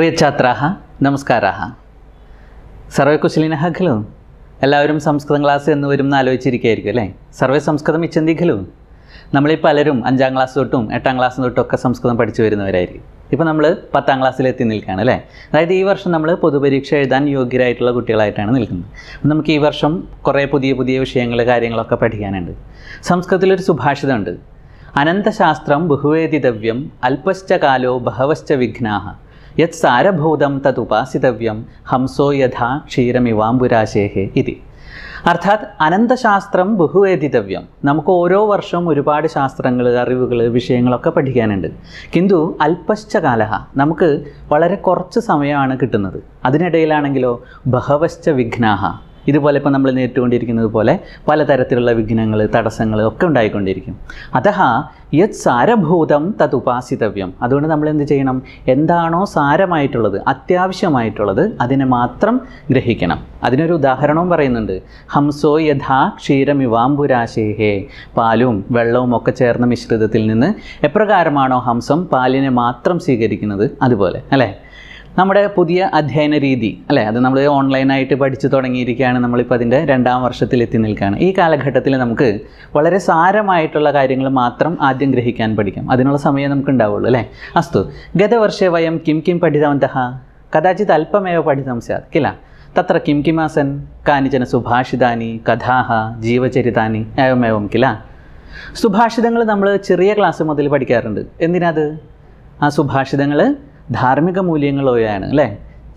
പ്രിയഛാത്രാഹ നമസ്കാരാഹ survey കുശലിനഹ ഖലു എല്ലാവരും സംസ്കൃതം class എന്ന് വരും എന്ന് ആലോചിച്ചിരിക്കുകയായിരിക്കും അല്ലേ സർവേ സംസ്കൃതം ഇച്ചന്തി ഖലു നമ്മളിൽ പലരും അഞ്ചാം ക്ലാസ് തൊട്ടും എട്ടാം ക്ലാസ് തൊട്ടും ഒക്കെ സംസ്കൃതം പഠിച്ചു വരുന്നവരായിരിക്കും ഇപ്പോൾ നമ്മൾ പത്താം ക്ലാസ്സിലെത്തി നിൽക്കുകയാണ് അല്ലേ അതായത് ഈ വർഷം നമ്മൾ പൊതുപരീക്ഷ എഴുതാൻ യോഗ്യരായിട്ടുള്ള കുട്ടികളായിട്ടാണ് നിൽക്കുന്നത് നമുക്ക് ഈ വർഷം കുറേ പുതിയ പുതിയ വിഷയങ്ങൾ കാര്യങ്ങളൊക്കെ പഠിക്കാനുണ്ട് സംസ്കൃതത്തിലൊരു സുഭാഷിതമുണ്ട് അനന്തശാസ്ത്രം ബഹുവേദിതവ്യം അല്പശ്ചകാലോ ബഹവശ്ച വിഘ്നാഹ യത് സാരഭൂതം തതുപാസിതവ്യം ഹംസോ യഥാ ക്ഷീരമിവാംബുരാശേഹേ ഇതി അർത്ഥാത് അനന്തശാസ്ത്രം ബഹുവേദിതവ്യം നമുക്ക് ഓരോ വർഷവും ഒരുപാട് ശാസ്ത്രങ്ങൾ അറിവുകൾ വിഷയങ്ങളൊക്കെ പഠിക്കാനുണ്ട് കിന്തു അല്പശ്ച കാലഹ നമുക്ക് വളരെ കുറച്ച് സമയമാണ് കിട്ടുന്നത് അതിനിടയിലാണെങ്കിലോ ബഹവശ്ച വിഘ്നാഹ ഇതുപോലെ ഇപ്പോൾ നമ്മൾ നേരിട്ടുകൊണ്ടിരിക്കുന്നത് പോലെ പലതരത്തിലുള്ള വിഘ്നങ്ങൾ തടസ്സങ്ങൾ ഒക്കെ ഉണ്ടായിക്കൊണ്ടിരിക്കും അതഹ യത് സാരഭൂതം തത് ഉപാസിതവ്യം അതുകൊണ്ട് നമ്മൾ എന്ത് ചെയ്യണം എന്താണോ സാരമായിട്ടുള്ളത് അത്യാവശ്യമായിട്ടുള്ളത് അതിനെ മാത്രം ഗ്രഹിക്കണം അതിനൊരു ഉദാഹരണവും പറയുന്നുണ്ട് ഹംസോ യഥാ ക്ഷീരമിവാംബുരാശേഹേ പാലും വെള്ളവും ഒക്കെ ചേർന്ന മിശ്രിതത്തിൽ നിന്ന് എപ്രകാരമാണോ ഹംസം പാലിനെ മാത്രം സ്വീകരിക്കുന്നത് അതുപോലെ അല്ലേ നമ്മുടെ പുതിയ അധ്യയന രീതി അല്ലേ അത് നമ്മൾ ഓൺലൈനായിട്ട് പഠിച്ചു തുടങ്ങിയിരിക്കുകയാണ് നമ്മളിപ്പോൾ അതിൻ്റെ രണ്ടാം വർഷത്തിൽ എത്തി നിൽക്കുകയാണ് ഈ കാലഘട്ടത്തിൽ നമുക്ക് വളരെ സാരമായിട്ടുള്ള കാര്യങ്ങൾ മാത്രം ആദ്യം ഗ്രഹിക്കാൻ പഠിക്കാം അതിനുള്ള സമയം നമുക്ക് ഉണ്ടാവുള്ളൂ അല്ലേ അസ്തു ഗതവർഷേ വയം കിം കിം പഠിതവന്ത കഥാചിത് അല്പമേവ പഠിതം സ്യാത് കില തത്ര കിം കിമാസൻ കാനിചന സുഭാഷിതാനി കഥാഹ ജീവചരിതാനി ഏവമേവം കില സുഭാഷിതങ്ങൾ നമ്മൾ ചെറിയ ക്ലാസ് മുതൽ പഠിക്കാറുണ്ട് എന്തിനാത് ആ സുഭാഷിതങ്ങൾ ധാർമ്മിക മൂല്യങ്ങളോയാണ് അല്ലേ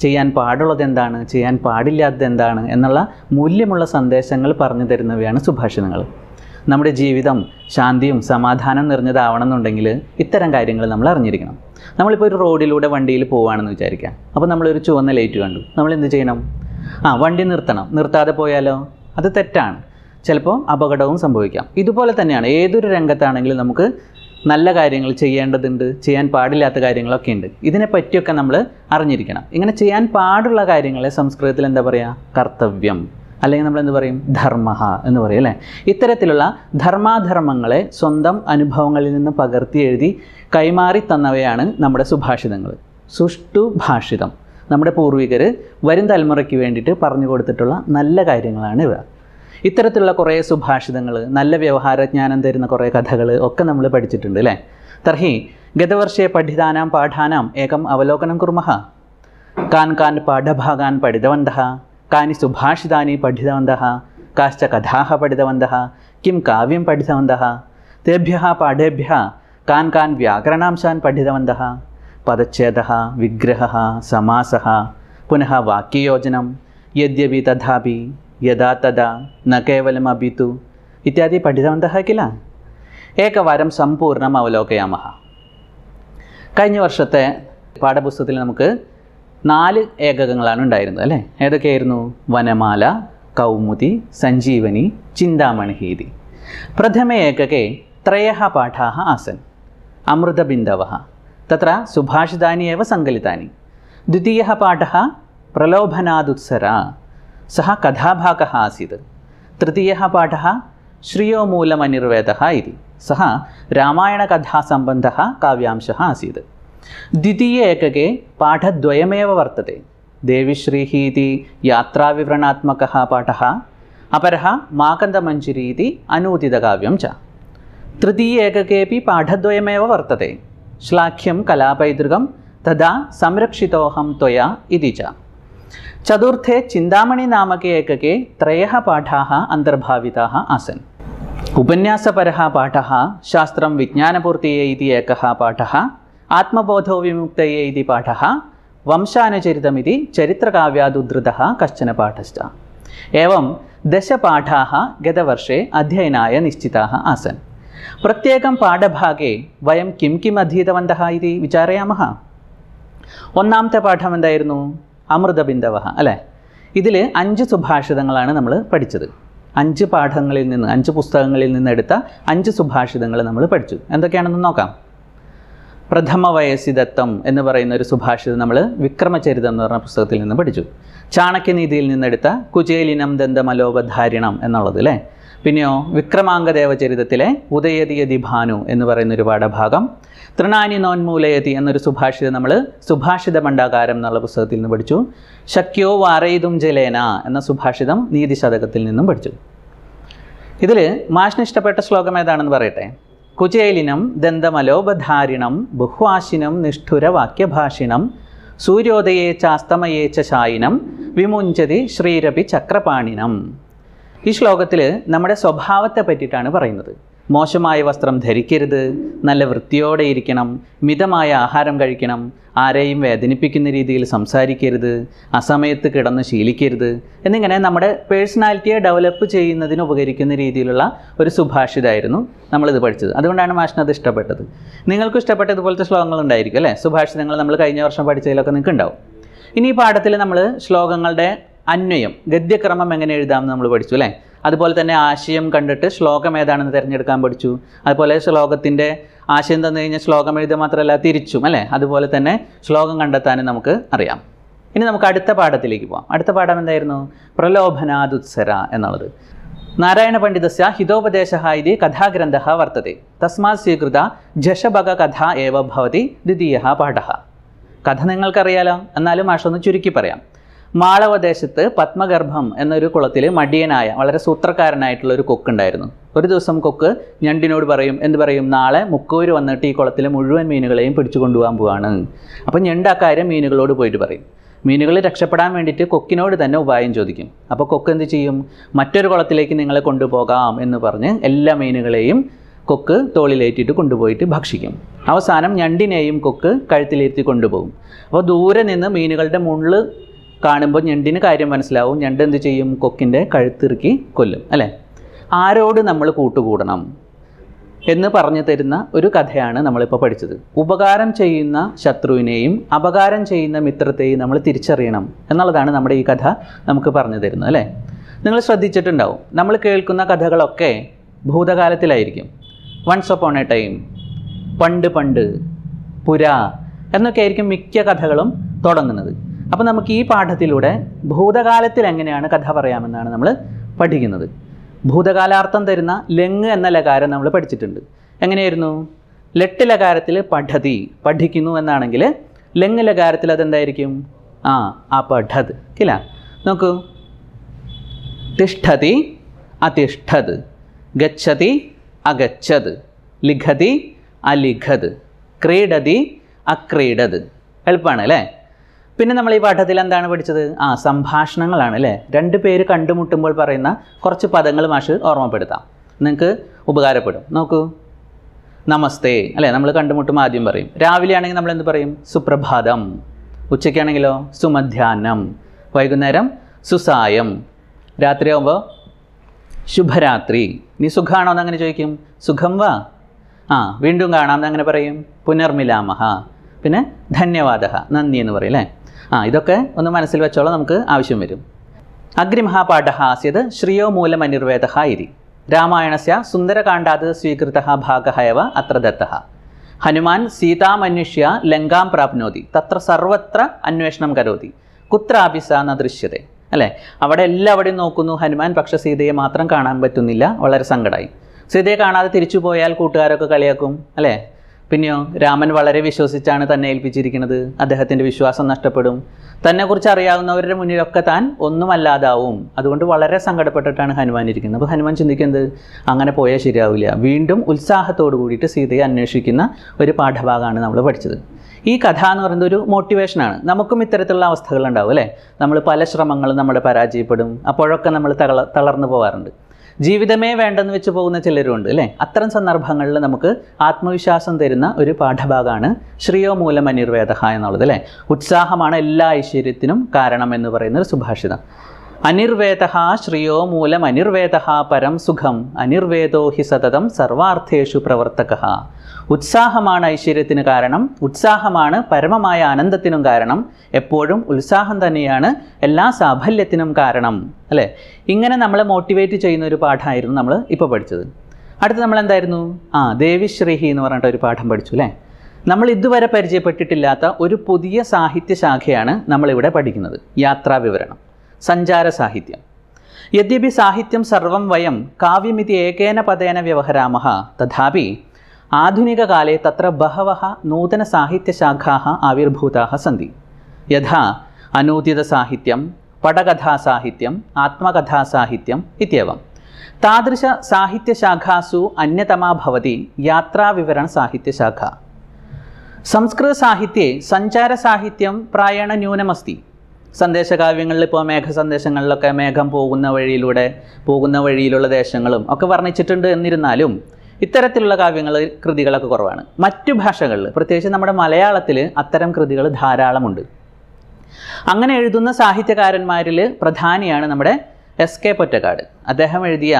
ചെയ്യാൻ പാടുള്ളത് എന്താണ് ചെയ്യാൻ പാടില്ലാത്തത് എന്താണ് എന്നുള്ള മൂല്യമുള്ള സന്ദേശങ്ങൾ പറഞ്ഞു തരുന്നവയാണ് സുഭാഷിതങ്ങൾ നമ്മുടെ ജീവിതം ശാന്തിയും സമാധാനം നിറഞ്ഞതാവണമെന്നുണ്ടെങ്കിൽ ഇത്തരം കാര്യങ്ങൾ നമ്മൾ അറിഞ്ഞിരിക്കണം നമ്മളിപ്പോൾ ഒരു റോഡിലൂടെ വണ്ടിയിൽ പോവുകയാണെന്ന് വിചാരിക്കാം അപ്പോൾ നമ്മളൊരു ചുവന്ന ലൈറ്റ് കണ്ടു നമ്മൾ എന്ത് ചെയ്യണം ആ വണ്ടി നിർത്തണം നിർത്താതെ പോയാലോ അത് തെറ്റാണ് ചിലപ്പോൾ അപകടവും സംഭവിക്കാം ഇതുപോലെ തന്നെയാണ് ഏതൊരു രംഗത്താണെങ്കിലും നമുക്ക് നല്ല കാര്യങ്ങൾ ചെയ്യേണ്ടതുണ്ട് ചെയ്യാൻ പാടില്ലാത്ത കാര്യങ്ങളൊക്കെ ഉണ്ട് ഇതിനെ പറ്റിയൊക്കെ നമ്മൾ അറിഞ്ഞിരിക്കണം ഇങ്ങനെ ചെയ്യാൻ പാടുള്ള കാര്യങ്ങളെ സംസ്കൃതത്തിൽ എന്താ പറയുക കർത്തവ്യം അല്ലെങ്കിൽ നമ്മൾ എന്ത് പറയും ധർമ്മ എന്ന് പറയും അല്ലേ ഇത്തരത്തിലുള്ള ധർമാധർമ്മങ്ങളെ സ്വന്തം അനുഭവങ്ങളിൽ നിന്ന് പകർത്തി എഴുതി കൈമാറി തന്നവയാണ് നമ്മുടെ സുഭാഷിതങ്ങൾ സുഷ്ടു ഭാഷിതം നമ്മുടെ പൂർവികർ വരും തലമുറയ്ക്ക് വേണ്ടിയിട്ട് പറഞ്ഞു കൊടുത്തിട്ടുള്ള നല്ല കാര്യങ്ങളാണ് ഇവ ഇത്തരത്തിലുള്ള കുറേ സുഭാഷിതങ്ങൾ നല്ല വ്യവഹാരജ്ഞാനം തരുന്ന കുറേ കഥകൾ ഒക്കെ നമ്മൾ പഠിച്ചിട്ടുണ്ട് അല്ലേ തർഹി ഗതവർഷേ പഠിതാനാം പാഠാനാം ഏകം അവലോകനം കുർമഹ കാൻ കാൻ പാഠഭാഗാൻ പഠിതവന്ത കാനി സുഭാഷിതാനി പഠിതവന്ത കാശ്ച കഥാഹ പഠിതവന്ത കിം കാവ്യം പഠിതവന്ത തേഭ്യ പാഠേഭ്യ കാൻ കാൻ വ്യാകരണാംശാൻ പഠിതവന്ത പദച്ഛേദ വിഗ്രഹ സമാസ പുനഃ വാക്യയോജനം യദ്യപി തഥാപി यदा तदा न केवलम् अभितु इत्यादि പഠിതവന്തः കില ഏകവാരം സമ്പൂർണ്ണം അവലോകയാമഹ കഴിഞ്ഞ വർഷത്തെ പാഠപുസ്തകത്തിൽ നമുക്ക് നാല് ഏകകങ്ങളാണ് ഉണ്ടായിരുന്നത് അല്ലേ ഏതൊക്കെയായിരുന്നു വനമാല കൗമുദി സഞ്ജീവനി ചിന്താമണിഹീതി പ്രഥമ ഏകകെ ത്രയ പാഠാ ആസൻ അമൃതബിന്ദവ തത്ര സുഭാഷിതാനി ഏവ സങ്കലിതാനി ദ്വിതീയ പാഠ പ്രലോഭനാദുത്സര सः कथाभागः आसीत् तृतीयः पाठः श्रियोमूलमनिर्वेदः इति सः रामायणकथासम्बन्धः काव्यांशः आसीत् द्वितीये एकके पाठद्वयमेव वर्तते देवीश्री यात्रा विवरणात्मक पाठ अपर माकंदमंजिरी इति अनूदितकाव्यं च तृतीये एककेपि पाठद्वयमेव वर्तते श्लाघ्यं कलापैतृकं तदा संरक्षितोहम तोया इति च चतुर्थे चिन्तामणि नामके एकके त्रयः पाठाः अन्तर्भाविताः आसन् उपन्यासपरः पाठः शास्त्रं विज्ञानपूर्तये इति एकः पाठः आत्मबोधो विमुक्तये इति पाठः वंशानुचरितमिति चरित्रकाव्यादुद्धृतः कश्चन पाठश्च एवं दशपाठाः गतवर्षे अध्ययनाय निश्चिताः आसन् प्रत्येकं पाठभागे वयं किं किम् अधीतवन्तः इति विचारयामः ഒന്നാമത്തെ പാഠം എന്തായിരുന്നു അമൃതബിന്ദവ അല്ലേ ഇതിൽ അഞ്ച് സുഭാഷിതങ്ങളാണ് നമ്മൾ പഠിച്ചത് അഞ്ച് പാഠങ്ങളിൽ നിന്ന് അഞ്ച് പുസ്തകങ്ങളിൽ നിന്ന് എടുത്ത അഞ്ച് സുഭാഷിതങ്ങൾ നമ്മൾ പഠിച്ചു എന്തൊക്കെയാണെന്ന് നോക്കാം പ്രഥമ വയസ്സിതത്വം എന്ന് പറയുന്ന ഒരു സുഭാഷിതം നമ്മൾ വിക്രമചരിതം എന്ന് പറഞ്ഞ പുസ്തകത്തിൽ നിന്ന് പഠിച്ചു ചാണക്യനീതിയിൽ നിന്നെടുത്ത കുചേലിനം ദന്തമലോപധാരിണം എന്നുള്ളത് അല്ലേ പിന്നെയോ വിക്രമാംഗദേവ ചരിതത്തിലെ ഉദയതിയതി ഭാനു എന്ന് ഒരു പാഠഭാഗം തൃണാനി നോൻമൂലയതി എന്നൊരു സുഭാഷിതം നമ്മൾ സുഭാഷിത മണ്ഡാകാരം എന്നുള്ള പുസ്തകത്തിൽ നിന്ന് പഠിച്ചു ശക്യോ വാറയിതും ജലേന എന്ന സുഭാഷിതം നീതിശതകത്തിൽ നിന്നും പഠിച്ചു ഇതിൽ മാഷിന് ഇഷ്ടപ്പെട്ട ശ്ലോകം ഏതാണെന്ന് പറയട്ടെ കുചേലിനം ദന്തമലോപധാരിണം ബഹ്വാശിനം നിഷ്ഠുരവാക്യഭാഷിണം സൂര്യോദയേ ചാസ്തമയേ ചായിനം വിമുഞ്ചതി ശ്രീരപി ചക്രപാണിനം ഈ ശ്ലോകത്തിൽ നമ്മുടെ സ്വഭാവത്തെ പറ്റിയിട്ടാണ് പറയുന്നത് മോശമായ വസ്ത്രം ധരിക്കരുത് നല്ല വൃത്തിയോടെ ഇരിക്കണം മിതമായ ആഹാരം കഴിക്കണം ആരെയും വേദനിപ്പിക്കുന്ന രീതിയിൽ സംസാരിക്കരുത് അസമയത്ത് കിടന്ന് ശീലിക്കരുത് എന്നിങ്ങനെ നമ്മുടെ പേഴ്സണാലിറ്റിയെ ഡെവലപ്പ് ചെയ്യുന്നതിന് ഉപകരിക്കുന്ന രീതിയിലുള്ള ഒരു സുഭാഷിതമായിരുന്നു നമ്മളിത് പഠിച്ചത് അതുകൊണ്ടാണ് മാഷിനത് അത് ഇഷ്ടപ്പെട്ടത് നിങ്ങൾക്കും ഇഷ്ടപ്പെട്ട ഇതുപോലത്തെ ശ്ലോകങ്ങൾ ഉണ്ടായിരിക്കും അല്ലേ സുഭാഷിതങ്ങൾ നമ്മൾ കഴിഞ്ഞ വർഷം പഠിച്ചതിലൊക്കെ നിങ്ങൾക്ക് ഉണ്ടാവും ഇനി ഈ പാഠത്തിൽ നമ്മൾ ശ്ലോകങ്ങളുടെ അന്വയം ഗദ്യക്രമം എങ്ങനെ എഴുതാമെന്ന് നമ്മൾ പഠിച്ചു അല്ലേ അതുപോലെ തന്നെ ആശയം കണ്ടിട്ട് ശ്ലോകം ഏതാണെന്ന് തിരഞ്ഞെടുക്കാൻ പഠിച്ചു അതുപോലെ ശ്ലോകത്തിൻ്റെ ആശയം തന്നു കഴിഞ്ഞാൽ ശ്ലോകം എഴുതുക മാത്രമല്ല തിരിച്ചും അല്ലേ അതുപോലെ തന്നെ ശ്ലോകം കണ്ടെത്താനും നമുക്ക് അറിയാം ഇനി നമുക്ക് അടുത്ത പാഠത്തിലേക്ക് പോകാം അടുത്ത പാഠം എന്തായിരുന്നു പ്രലോഭനാദുത്സര എന്നുള്ളത് നാരായണ പണ്ഡിതസ്യ ഹിതോപദേശ ഇതി കഥാഗ്രന്ഥ വർത്തത്തെ തസ്മാത് സ്വീകൃത ജഷഭക കഥ ഏവഭവതി ദ്വിതീയ പാഠ കഥ നിങ്ങൾക്കറിയാലോ എന്നാലും മാഷൊന്ന് ചുരുക്കി പറയാം മാളവദേശത്ത് പത്മഗർഭം എന്നൊരു കുളത്തിൽ മടിയനായ വളരെ സൂത്രക്കാരനായിട്ടുള്ള ഒരു കൊക്കുണ്ടായിരുന്നു ഒരു ദിവസം കൊക്ക് ഞണ്ടിനോട് പറയും എന്ത് പറയും നാളെ മുക്കൂര് വന്നിട്ട് ഈ കുളത്തിലെ മുഴുവൻ മീനുകളെയും പിടിച്ചു കൊണ്ടുപോകാൻ പോവാണ് അപ്പം ഞണ്ട് ആ കാര്യം മീനുകളോട് പോയിട്ട് പറയും മീനുകൾ രക്ഷപ്പെടാൻ വേണ്ടിയിട്ട് കൊക്കിനോട് തന്നെ ഉപായം ചോദിക്കും അപ്പോൾ കൊക്ക് എന്ത് ചെയ്യും മറ്റൊരു കുളത്തിലേക്ക് നിങ്ങളെ കൊണ്ടുപോകാം എന്ന് പറഞ്ഞ് എല്ലാ മീനുകളെയും കൊക്ക് തോളിലേറ്റിട്ട് കൊണ്ടുപോയിട്ട് ഭക്ഷിക്കും അവസാനം ഞണ്ടിനെയും കൊക്ക് കഴുത്തിലേറ്റി കൊണ്ടുപോകും അപ്പോൾ ദൂരെ നിന്ന് മീനുകളുടെ മുള്ള് കാണുമ്പോൾ ഞണ്ടിന് കാര്യം മനസ്സിലാവും ഞണ്ട് എന്ത് ചെയ്യും കൊക്കിൻ്റെ കഴുത്തിറുക്കി കൊല്ലും അല്ലേ ആരോട് നമ്മൾ കൂട്ടുകൂടണം എന്ന് പറഞ്ഞു തരുന്ന ഒരു കഥയാണ് നമ്മളിപ്പോൾ പഠിച്ചത് ഉപകാരം ചെയ്യുന്ന ശത്രുവിനെയും അപകാരം ചെയ്യുന്ന മിത്രത്തെയും നമ്മൾ തിരിച്ചറിയണം എന്നുള്ളതാണ് നമ്മുടെ ഈ കഥ നമുക്ക് പറഞ്ഞു തരുന്നത് അല്ലേ നിങ്ങൾ ശ്രദ്ധിച്ചിട്ടുണ്ടാവും നമ്മൾ കേൾക്കുന്ന കഥകളൊക്കെ ഭൂതകാലത്തിലായിരിക്കും വൺസ് അപ്പോൺ എ ടൈം പണ്ട് പണ്ട് പുര എന്നൊക്കെ ആയിരിക്കും മിക്ക കഥകളും തുടങ്ങുന്നത് അപ്പോൾ നമുക്ക് ഈ പാഠത്തിലൂടെ ഭൂതകാലത്തിൽ എങ്ങനെയാണ് കഥ പറയാമെന്നാണ് നമ്മൾ പഠിക്കുന്നത് ഭൂതകാലാർത്ഥം തരുന്ന ലങ് എന്ന ലകാരം നമ്മൾ പഠിച്ചിട്ടുണ്ട് എങ്ങനെയായിരുന്നു ലെട്ട് ലകാരത്തിൽ പഠതി പഠിക്കുന്നു എന്നാണെങ്കിൽ ലങ് ലകാരത്തിൽ അതെന്തായിരിക്കും ആ ആ പഠത് ഇല്ല നോക്കൂ തിഷ്ഠതി അതിഷ്ഠത് ഗച്ഛതി അഗച്ഛത് ലിഖതി അലിഖത് ക്രീഡതി അക്രീഡത് എളുപ്പമാണ് അല്ലേ പിന്നെ നമ്മൾ ഈ പാഠത്തിൽ എന്താണ് പഠിച്ചത് ആ സംഭാഷണങ്ങളാണ് അല്ലേ രണ്ട് പേര് കണ്ടുമുട്ടുമ്പോൾ പറയുന്ന കുറച്ച് പദങ്ങൾ മാഷ് ഓർമ്മപ്പെടുത്താം നിങ്ങൾക്ക് ഉപകാരപ്പെടും നോക്കൂ നമസ്തേ അല്ലേ നമ്മൾ കണ്ടുമുട്ടുമ്പോൾ ആദ്യം പറയും രാവിലെ ആണെങ്കിൽ നമ്മൾ എന്ത് പറയും സുപ്രഭാതം ഉച്ചയ്ക്കാണെങ്കിലോ സുമധ്യാനം വൈകുന്നേരം സുസായം രാത്രിയാകുമ്പോൾ ശുഭരാത്രി നീ സുഖമാണോ എന്നങ്ങനെ അങ്ങനെ ചോദിക്കും സുഖം വാ ആ വീണ്ടും കാണാം എന്നങ്ങനെ അങ്ങനെ പറയും പുനർമിലാമഹ പിന്നെ ധന്യവാദ നന്ദി എന്ന് പറയും അല്ലേ ആ ഇതൊക്കെ ഒന്ന് മനസ്സിൽ വെച്ചോളാം നമുക്ക് ആവശ്യം വരും അഗ്രിമഹാപാഠ ആസ്യത് ശ്രീയോ മൂലം അനിർവേദ ഇരി രാമായണസ്യ സുന്ദരകാണ്ഡാത് സ്വീകൃത ഭാഗ എവ അത്ര ദത്ത ഹനുമാൻ സീതാമന്വേഷ്യ ലങ്കാം പ്രാപ്നോതി തത്ര സർവത്ര അന്വേഷണം കരോതി കുത്രാപി സ ന ദൃശ്യത അല്ലേ അവിടെ എല്ലാവടെയും നോക്കുന്നു ഹനുമാൻ പക്ഷെ സീതയെ മാത്രം കാണാൻ പറ്റുന്നില്ല വളരെ സങ്കടമായി സീതയെ കാണാതെ തിരിച്ചു പോയാൽ കൂട്ടുകാരൊക്കെ കളിയാക്കും അല്ലേ പിന്നെയോ രാമൻ വളരെ വിശ്വസിച്ചാണ് തന്നെ ഏൽപ്പിച്ചിരിക്കുന്നത് അദ്ദേഹത്തിൻ്റെ വിശ്വാസം നഷ്ടപ്പെടും തന്നെക്കുറിച്ച് അറിയാവുന്നവരുടെ മുന്നിലൊക്കെ താൻ ഒന്നുമല്ലാതാവും അതുകൊണ്ട് വളരെ സങ്കടപ്പെട്ടിട്ടാണ് ഹനുമാൻ ഇരിക്കുന്നത് അപ്പോൾ ഹനുമാൻ ചിന്തിക്കുന്നത് അങ്ങനെ പോയാൽ ശരിയാവില്ല വീണ്ടും ഉത്സാഹത്തോടു കൂടിയിട്ട് സീതയെ അന്വേഷിക്കുന്ന ഒരു പാഠഭാഗമാണ് നമ്മൾ പഠിച്ചത് ഈ കഥ എന്ന് പറയുന്നത് ഒരു മോട്ടിവേഷനാണ് നമുക്കും ഇത്തരത്തിലുള്ള അവസ്ഥകളുണ്ടാവും അല്ലേ നമ്മൾ പല ശ്രമങ്ങളും നമ്മുടെ പരാജയപ്പെടും അപ്പോഴൊക്കെ നമ്മൾ തളർന്നു പോകാറുണ്ട് ജീവിതമേ വേണ്ടെന്ന് വെച്ച് പോകുന്ന ചിലരുണ്ട് അല്ലേ അത്തരം സന്ദർഭങ്ങളിൽ നമുക്ക് ആത്മവിശ്വാസം തരുന്ന ഒരു പാഠഭാഗമാണ് ശ്രീയോ മൂലം അനിർവേദ എന്നുള്ളത് അല്ലേ ഉത്സാഹമാണ് എല്ലാ ഐശ്വര്യത്തിനും കാരണം എന്ന് പറയുന്ന ഒരു സുഭാഷിതം അനിർവേദ ശ്രിയോ മൂലം അനിർവേദ പരം സുഖം അനിർവേദോ ഹി സതതം സർവാർത്ഥേഷു പ്രവർത്തക ഉത്സാഹമാണ് ഐശ്വര്യത്തിന് കാരണം ഉത്സാഹമാണ് പരമമായ ആനന്ദത്തിനും കാരണം എപ്പോഴും ഉത്സാഹം തന്നെയാണ് എല്ലാ സാഫല്യത്തിനും കാരണം അല്ലേ ഇങ്ങനെ നമ്മളെ മോട്ടിവേറ്റ് ചെയ്യുന്ന ഒരു പാഠമായിരുന്നു നമ്മൾ ഇപ്പോൾ പഠിച്ചത് അടുത്ത് നമ്മൾ എന്തായിരുന്നു ആ ദേവിശ്രീഹി എന്ന് പറഞ്ഞിട്ട് ഒരു പാഠം പഠിച്ചു അല്ലേ നമ്മൾ ഇതുവരെ പരിചയപ്പെട്ടിട്ടില്ലാത്ത ഒരു പുതിയ സാഹിത്യശാഖയാണ് നമ്മളിവിടെ പഠിക്കുന്നത് യാത്രാ വിവരണം सञ्चारसाहित्यं यद्यपि साहित्यं सर्वं वयं काव्यमिति एकेन पदेन व्यवहरा तथा आधुनिक व्यवहरामः तथापि आधुनिककाले तत्र बहवः पटकथा आविर्भूताः सन्ति यथा अनूदितसाहित्यं पटकथासाहित्यम् अतमा यात्रा विवरण साहित्यशाखा संस्कृत साहित्ये संस्कृतसाहित्ये सञ्चारसाहित्यं प्रायेण न्यूनमस्ति സന്ദേശകാവ്യങ്ങളിൽ ഇപ്പോൾ മേഘ സന്ദേശങ്ങളിലൊക്കെ മേഘം പോകുന്ന വഴിയിലൂടെ പോകുന്ന വഴിയിലുള്ള ദേശങ്ങളും ഒക്കെ വർണ്ണിച്ചിട്ടുണ്ട് എന്നിരുന്നാലും ഇത്തരത്തിലുള്ള കാവ്യങ്ങൾ കൃതികളൊക്കെ കുറവാണ് മറ്റു ഭാഷകളിൽ പ്രത്യേകിച്ച് നമ്മുടെ മലയാളത്തിൽ അത്തരം കൃതികൾ ധാരാളമുണ്ട് അങ്ങനെ എഴുതുന്ന സാഹിത്യകാരന്മാരിൽ പ്രധാനിയാണ് നമ്മുടെ എസ് കെ പൊറ്റക്കാട് അദ്ദേഹം എഴുതിയ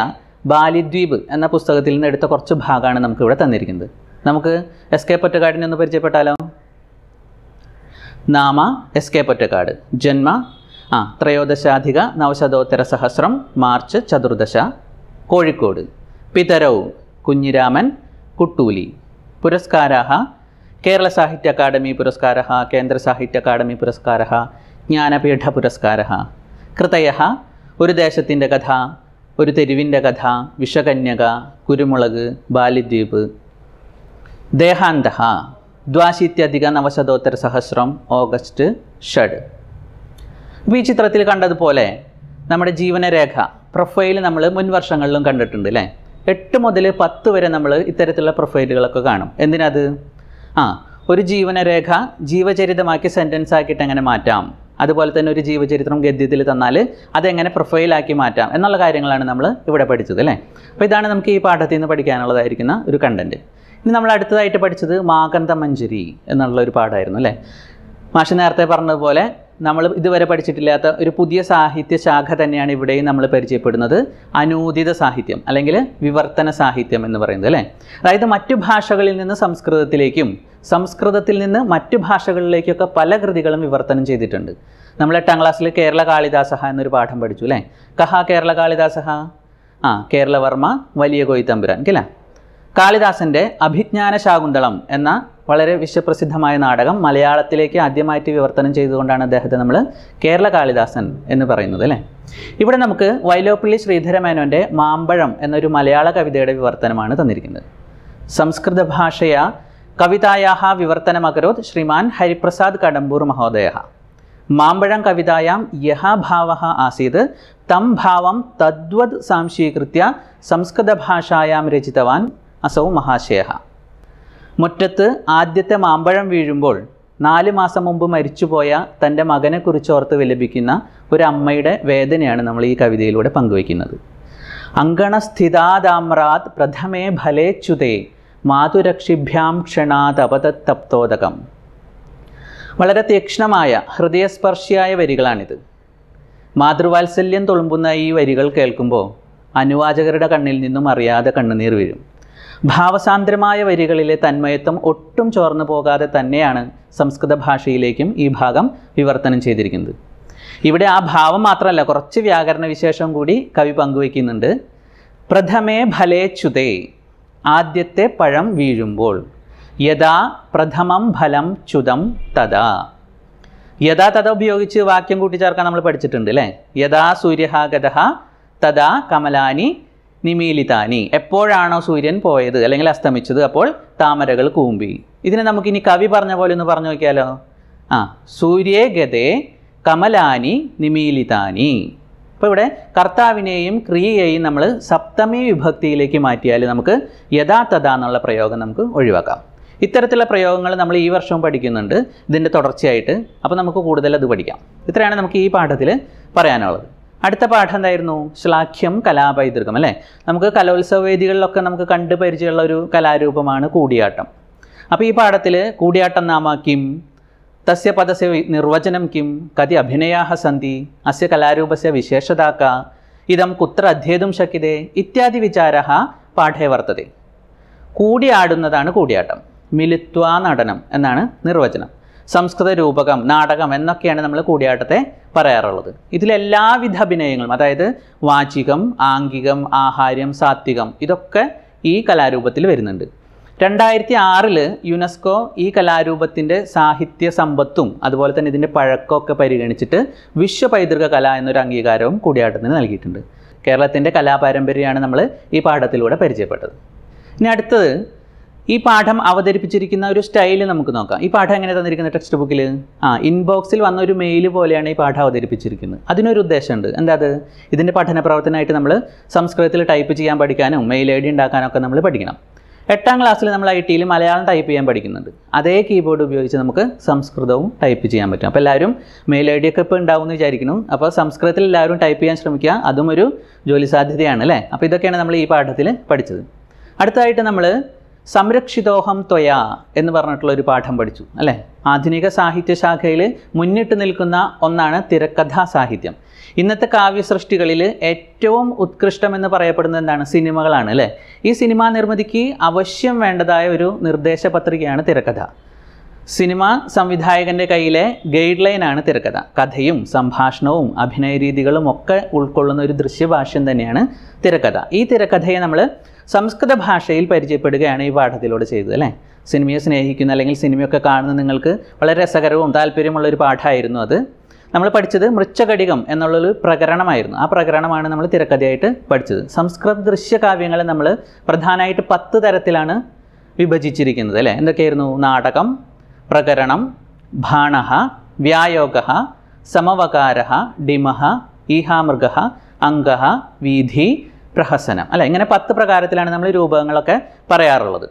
ബാലിദ്വീപ് എന്ന പുസ്തകത്തിൽ നിന്ന് എടുത്ത കുറച്ച് ഭാഗമാണ് നമുക്കിവിടെ തന്നിരിക്കുന്നത് നമുക്ക് എസ് കെ പൊറ്റക്കാടിനെ ഒന്ന് പരിചയപ്പെട്ടാലോ നാമ എസ് കെ പൊറ്റക്കാട് ജന്മ ആ ത്രയോദശാധിക നവശതോത്തര സഹസ്രം മാർച്ച് ചതുർദശ കോഴിക്കോട് പിതരവും കുഞ്ഞിരാമൻ കുട്ടൂലി പുരസ്കാരാ കേരള സാഹിത്യ അക്കാദമി പുരസ്കാര കേന്ദ്ര സാഹിത്യ അക്കാദമി പുരസ്കാര ജ്ഞാനപീഠ പുരസ്കാര കൃതയ ഒരു ദേശത്തിൻ്റെ കഥ ഒരു തെരുവിൻ്റെ കഥ വിഷകന്യക കുരുമുളക് ബാലിദ്വീപ് ദേഹാന്ത ദ്വാശീത്യധിക സഹസ്രം ഓഗസ്റ്റ് ഷഡ് ഈ ചിത്രത്തിൽ കണ്ടതുപോലെ നമ്മുടെ ജീവനരേഖ പ്രൊഫൈൽ നമ്മൾ മുൻ വർഷങ്ങളിലും കണ്ടിട്ടുണ്ട് അല്ലേ എട്ട് മുതൽ പത്ത് വരെ നമ്മൾ ഇത്തരത്തിലുള്ള പ്രൊഫൈലുകളൊക്കെ കാണും എന്തിനത് ആ ഒരു ജീവനരേഖ ജീവചരിതമാക്കി സെൻറ്റൻസ് ആക്കിയിട്ട് എങ്ങനെ മാറ്റാം അതുപോലെ തന്നെ ഒരു ജീവചരിത്രം ഗദ്യത്തിൽ തന്നാൽ അതെങ്ങനെ പ്രൊഫൈലാക്കി മാറ്റാം എന്നുള്ള കാര്യങ്ങളാണ് നമ്മൾ ഇവിടെ പഠിച്ചത് അല്ലേ അപ്പോൾ ഇതാണ് നമുക്ക് ഈ പാഠത്തിൽ നിന്ന് പഠിക്കാനുള്ളതായിരിക്കുന്ന ഒരു കണ്ടൻറ്റ് ഇനി നമ്മൾ അടുത്തതായിട്ട് പഠിച്ചത് മാകന്തമഞ്ചരി എന്നുള്ള ഒരു പാടായിരുന്നു അല്ലേ മാഷ് നേരത്തെ പറഞ്ഞതുപോലെ നമ്മൾ ഇതുവരെ പഠിച്ചിട്ടില്ലാത്ത ഒരു പുതിയ സാഹിത്യ ശാഖ തന്നെയാണ് ഇവിടെയും നമ്മൾ പരിചയപ്പെടുന്നത് അനൂദിത സാഹിത്യം അല്ലെങ്കിൽ വിവർത്തന സാഹിത്യം എന്ന് പറയുന്നത് അല്ലേ അതായത് മറ്റു ഭാഷകളിൽ നിന്ന് സംസ്കൃതത്തിലേക്കും സംസ്കൃതത്തിൽ നിന്ന് മറ്റു ഭാഷകളിലേക്കൊക്കെ പല കൃതികളും വിവർത്തനം ചെയ്തിട്ടുണ്ട് നമ്മൾ എട്ടാം ക്ലാസ്സിൽ കേരള കാളിദാസഹ എന്നൊരു പാഠം പഠിച്ചു അല്ലേ കഹ കേരള കാളിദാസഹ ആ കേരളവർമ്മ വലിയ കോയിത്തമ്പുരാൻ അല്ലേ കാളിദാസന്റെ അഭിജ്ഞാന ശാകുന്തളം എന്ന വളരെ വിശ്വപ്രസിദ്ധമായ നാടകം മലയാളത്തിലേക്ക് ആദ്യമായിട്ട് വിവർത്തനം ചെയ്തുകൊണ്ടാണ് അദ്ദേഹത്തെ നമ്മൾ കേരള കാളിദാസൻ എന്ന് പറയുന്നത് അല്ലേ ഇവിടെ നമുക്ക് വൈലോപ്പിള്ളി ശ്രീധരമേനോൻ്റെ മാമ്പഴം എന്നൊരു മലയാള കവിതയുടെ വിവർത്തനമാണ് തന്നിരിക്കുന്നത് സംസ്കൃത ഭാഷയ കവിതായാഹ വിവർത്തനമകരോത് ശ്രീമാൻ ഹരിപ്രസാദ് കടമ്പൂർ മഹോദയ മാമ്പഴം കവിതായാം യഹ ഭാവ ആസീത് തം ഭാവം തദ്വത് സാംശീകൃത്യ സംസ്കൃതഭാഷായാം രചിതവാൻ അസൗ മഹാശേഹ മുറ്റത്ത് ആദ്യത്തെ മാമ്പഴം വീഴുമ്പോൾ നാല് മാസം മുമ്പ് മരിച്ചുപോയ തൻ്റെ മകനെക്കുറിച്ചോർത്ത് വിലപിക്കുന്ന ഒരു അമ്മയുടെ വേദനയാണ് നമ്മൾ ഈ കവിതയിലൂടെ പങ്കുവയ്ക്കുന്നത് അങ്കണസ്ഥിതാദാമ്രാത് പ്രഥമേ ഫലേച്യുതേ മാതുരക്ഷിഭ്യാം ക്ഷണാതപതപ്തോദകം വളരെ തീക്ഷ്ണമായ ഹൃദയസ്പർശിയായ വരികളാണിത് മാതൃവാത്സല്യം തുളുമ്പുന്ന ഈ വരികൾ കേൾക്കുമ്പോൾ അനുവാചകരുടെ കണ്ണിൽ നിന്നും അറിയാതെ കണ്ണുനീർ വീഴും ഭാവസാന്ദ്രമായ വരികളിലെ തന്മയത്വം ഒട്ടും ചോർന്നു പോകാതെ തന്നെയാണ് സംസ്കൃത ഭാഷയിലേക്കും ഈ ഭാഗം വിവർത്തനം ചെയ്തിരിക്കുന്നത് ഇവിടെ ആ ഭാവം മാത്രമല്ല കുറച്ച് വ്യാകരണ വിശേഷം കൂടി കവി പങ്കുവയ്ക്കുന്നുണ്ട് പ്രഥമേ ഫലേ ചുതേ ആദ്യത്തെ പഴം വീഴുമ്പോൾ യഥാ പ്രഥമം ഫലം ചുതം തഥാ യഥാ തഥ ഉപയോഗിച്ച് വാക്യം കൂട്ടിച്ചേർക്കാൻ നമ്മൾ പഠിച്ചിട്ടുണ്ട് അല്ലേ യഥാ സൂര്യഹാഗത തഥാ കമലാനി നിമീലിതാനി എപ്പോഴാണോ സൂര്യൻ പോയത് അല്ലെങ്കിൽ അസ്തമിച്ചത് അപ്പോൾ താമരകൾ കൂമ്പി ഇതിനെ നമുക്കിനി കവി പറഞ്ഞ പോലെ ഒന്ന് പറഞ്ഞു നോക്കിയാലോ ആ സൂര്യേ ഗതേ കമലാനി നിമീലിതാനി അപ്പോൾ ഇവിടെ കർത്താവിനെയും ക്രിയയെയും നമ്മൾ സപ്തമി വിഭക്തിയിലേക്ക് മാറ്റിയാൽ നമുക്ക് യഥാതഥ എന്നുള്ള പ്രയോഗം നമുക്ക് ഒഴിവാക്കാം ഇത്തരത്തിലുള്ള പ്രയോഗങ്ങൾ നമ്മൾ ഈ വർഷവും പഠിക്കുന്നുണ്ട് ഇതിൻ്റെ തുടർച്ചയായിട്ട് അപ്പോൾ നമുക്ക് കൂടുതൽ അത് പഠിക്കാം ഇത്രയാണ് നമുക്ക് ഈ പാഠത്തിൽ പറയാനുള്ളത് അടുത്ത പാഠം എന്തായിരുന്നു ശ്ലാഘ്യം കലാപൈതൃകം അല്ലേ നമുക്ക് കലോത്സവ വേദികളിലൊക്കെ നമുക്ക് കണ്ട് പരിചയമുള്ള ഒരു കലാരൂപമാണ് കൂടിയാട്ടം അപ്പോൾ ഈ പാഠത്തിൽ കൂടിയാട്ടം നാമാക്കിയും തസ്യ പദസ്യ നിർവചനം കിം കതി അഭിനയാഹ സന്ധി അസ്യ കലാരൂപസ്യ വിശേഷതാക്ക ഇതം കുത്ര അധ്യേതും ശക്യതേ ഇത്യാദി വിചാര പാഠേ വർത്തതേ കൂടിയാടുന്നതാണ് കൂടിയാട്ടം മിലിത്വാ നടനം എന്നാണ് നിർവചനം സംസ്കൃത രൂപകം നാടകം എന്നൊക്കെയാണ് നമ്മൾ കൂടിയാട്ടത്തെ പറയാറുള്ളത് ഇതിലെല്ലാവിധ അഭിനയങ്ങളും അതായത് വാചികം ആംഗികം ആഹാര്യം സാത്വികം ഇതൊക്കെ ഈ കലാരൂപത്തിൽ വരുന്നുണ്ട് രണ്ടായിരത്തി ആറിൽ യുനെസ്കോ ഈ കലാരൂപത്തിൻ്റെ സാഹിത്യ സമ്പത്തും അതുപോലെ തന്നെ ഇതിൻ്റെ പഴക്കമൊക്കെ പരിഗണിച്ചിട്ട് വിശ്വ പൈതൃക കല എന്നൊരു അംഗീകാരവും കൂടിയാട്ടത്തിന് നൽകിയിട്ടുണ്ട് കേരളത്തിൻ്റെ കലാപാരമ്പര്യമാണ് നമ്മൾ ഈ പാഠത്തിലൂടെ പരിചയപ്പെട്ടത് ഇനി അടുത്തത് ഈ പാഠം അവതരിപ്പിച്ചിരിക്കുന്ന ഒരു സ്റ്റൈല് നമുക്ക് നോക്കാം ഈ പാഠം എങ്ങനെ തന്നിരിക്കുന്നത് ടെക്സ്റ്റ് ബുക്കിൽ ആ ഇൻബോക്സിൽ വന്ന ഒരു മെയിൽ പോലെയാണ് ഈ പാഠം അവതരിപ്പിച്ചിരിക്കുന്നത് അതിനൊരു ഉദ്ദേശമുണ്ട് എന്താ അത് ഇതിൻ്റെ പഠന പ്രവർത്തനമായിട്ട് നമ്മൾ സംസ്കൃതത്തിൽ ടൈപ്പ് ചെയ്യാൻ പഠിക്കാനും മെയിൽ ഐ ഡി ഉണ്ടാക്കാനൊക്കെ നമ്മൾ പഠിക്കണം എട്ടാം ക്ലാസ്സിൽ നമ്മൾ ഐ ടിയിൽ മലയാളം ടൈപ്പ് ചെയ്യാൻ പഠിക്കുന്നുണ്ട് അതേ കീബോർഡ് ഉപയോഗിച്ച് നമുക്ക് സംസ്കൃതവും ടൈപ്പ് ചെയ്യാൻ പറ്റും അപ്പോൾ എല്ലാവരും മെയിൽ ഐ ഡി ഒക്കെ ഇപ്പോൾ ഉണ്ടാവും എന്ന് വിചാരിക്കുന്നു അപ്പോൾ സംസ്കൃതത്തിൽ എല്ലാവരും ടൈപ്പ് ചെയ്യാൻ ശ്രമിക്കുക അതും ഒരു ജോലി സാധ്യതയാണ് അല്ലേ അപ്പോൾ ഇതൊക്കെയാണ് നമ്മൾ ഈ പാഠത്തിൽ പഠിച്ചത് അടുത്തതായിട്ട് നമ്മൾ സംരക്ഷിതോഹം ത്വയ എന്ന് പറഞ്ഞിട്ടുള്ള ഒരു പാഠം പഠിച്ചു അല്ലേ ആധുനിക സാഹിത്യശാഖയിൽ മുന്നിട്ട് നിൽക്കുന്ന ഒന്നാണ് തിരക്കഥാ സാഹിത്യം ഇന്നത്തെ കാവ്യസൃഷ്ടികളിൽ ഏറ്റവും ഉത്കൃഷ്ടമെന്ന് പറയപ്പെടുന്നത് എന്താണ് സിനിമകളാണ് അല്ലേ ഈ സിനിമാ നിർമ്മിതിക്ക് അവശ്യം വേണ്ടതായ ഒരു നിർദ്ദേശ പത്രികയാണ് തിരക്കഥ സിനിമ സംവിധായകൻ്റെ കയ്യിലെ ഗൈഡ് ലൈനാണ് തിരക്കഥ കഥയും സംഭാഷണവും അഭിനയ രീതികളും ഒക്കെ ഉൾക്കൊള്ളുന്ന ഒരു ദൃശ്യഭാഷ്യം തന്നെയാണ് തിരക്കഥ ഈ തിരക്കഥയെ നമ്മൾ സംസ്കൃത ഭാഷയിൽ പരിചയപ്പെടുകയാണ് ഈ പാഠത്തിലൂടെ ചെയ്തത് അല്ലേ സിനിമയെ സ്നേഹിക്കുന്ന അല്ലെങ്കിൽ സിനിമയൊക്കെ കാണുന്ന നിങ്ങൾക്ക് വളരെ രസകരവും താല്പര്യമുള്ള ഒരു പാഠമായിരുന്നു അത് നമ്മൾ പഠിച്ചത് മൃച്ഛകടികം എന്നുള്ളൊരു പ്രകരണമായിരുന്നു ആ പ്രകരണമാണ് നമ്മൾ തിരക്കഥയായിട്ട് പഠിച്ചത് സംസ്കൃത ദൃശ്യകാവ്യങ്ങളെ നമ്മൾ പ്രധാനമായിട്ട് പത്ത് തരത്തിലാണ് വിഭജിച്ചിരിക്കുന്നത് അല്ലേ എന്തൊക്കെയായിരുന്നു നാടകം പ്രകരണം ഭാണഹ വ്യായോഗ സമവകാര ഡിമഹ ഈഹാമൃഗ അംഗ വീധി പ്രഹസനം അല്ലെ ഇങ്ങനെ പത്ത് പ്രകാരത്തിലാണ് നമ്മൾ രൂപങ്ങളൊക്കെ പറയാറുള്ളത്